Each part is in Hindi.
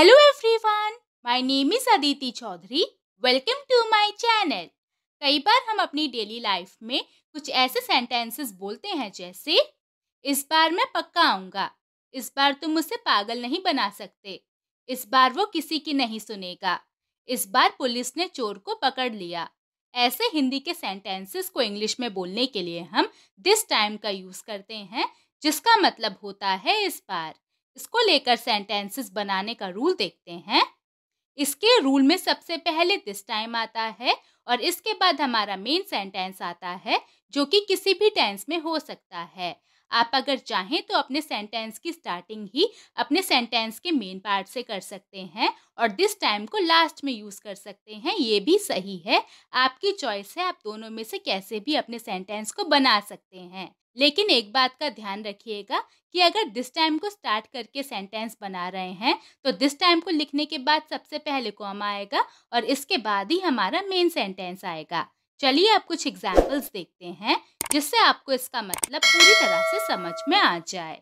hello everyone my name is Aditi Chaudhary welcome to my channel कई बार हम अपनी डेली लाइफ में कुछ ऐसे सेंटेंसेस बोलते हैं जैसे इस बार मैं पक्का आऊँगा इस बार तुम मुझसे पागल नहीं बना सकते इस बार वो किसी की नहीं सुनेगा इस बार पुलिस ने चोर को पकड़ लिया ऐसे हिंदी के सेंटेंसेस को इंग्लिश में बोलने के लिए हम दिस टाइम का यूज़ करते हैं जिसका मतलब होता है इस बार इसको लेकर सेंटेंसेस बनाने का रूल देखते हैं इसके रूल में सबसे पहले दिस टाइम आता है और इसके बाद हमारा मेन सेंटेंस आता है जो कि किसी भी टेंस में हो सकता है आप अगर चाहें तो अपने सेंटेंस की स्टार्टिंग ही अपने सेंटेंस के मेन पार्ट से कर सकते हैं और दिस टाइम को लास्ट में यूज़ कर सकते हैं ये भी सही है आपकी चॉइस है आप दोनों में से कैसे भी अपने सेंटेंस को बना सकते हैं लेकिन एक बात का ध्यान रखिएगा कि अगर दिस टाइम को स्टार्ट करके सेंटेंस बना रहे हैं तो दिस टाइम को लिखने के बाद सबसे पहले कॉम आएगा और इसके बाद ही हमारा मेन सेंटेंस आएगा चलिए आप कुछ एग्जाम्पल्स देखते हैं जिससे आपको इसका मतलब पूरी तरह से समझ में आ जाए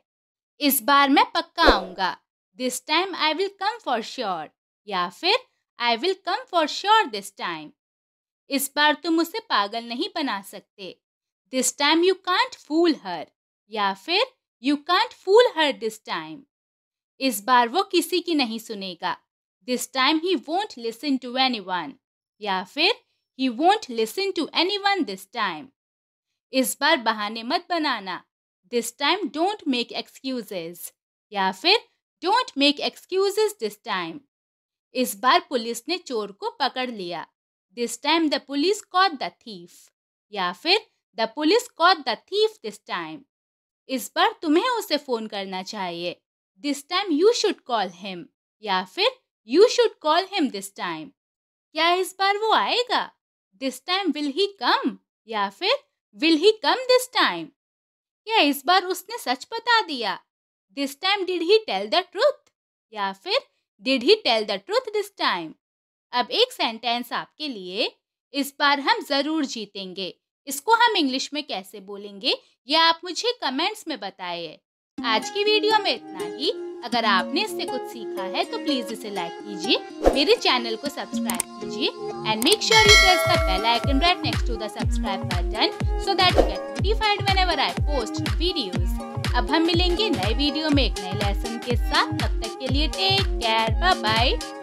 इस बार मैं पक्का आऊँगा this time I will come for sure या फिर I will come for sure this time इस बार तुम उसे पागल नहीं बना सकते this time you can't fool her या फिर you can't fool her this time इस बार वो किसी की नहीं सुनेगा this time he won't listen to anyone या फिर he won't listen to anyone this time इस बार बहाने मत बनाना this time don't make excuses या फिर don't make excuses this time इस बार पुलिस ने चोर को पकड़ लिया this time the police caught the thief या फिर the police caught the thief this time इस बार तुम्हें उसे फ़ोन करना चाहिए this time you should call him या फिर you should call him this time क्या इस बार वो आएगा this time will he come या फिर will he come this time क्या इस बार उसने सच बता दिया this time did he tell the truth या फिर did he tell the truth this time अब एक सेंटेंस आपके लिए इस बार हम ज़रूर जीतेंगे इसको हम इंग्लिश में कैसे बोलेंगे ये आप मुझे कमेंट्स में बताइए आज की वीडियो में इतना ही अगर आपने इससे कुछ सीखा है तो प्लीज इसे लाइक कीजिए मेरे चैनल को सब्सक्राइब कीजिए and make sure you press the bell icon right next to the subscribe button so that you get notified whenever I post videos अब हम मिलेंगे नए वीडियो में एक नए लेसन के साथ तब तक के लिए टेक केयर बाय बाय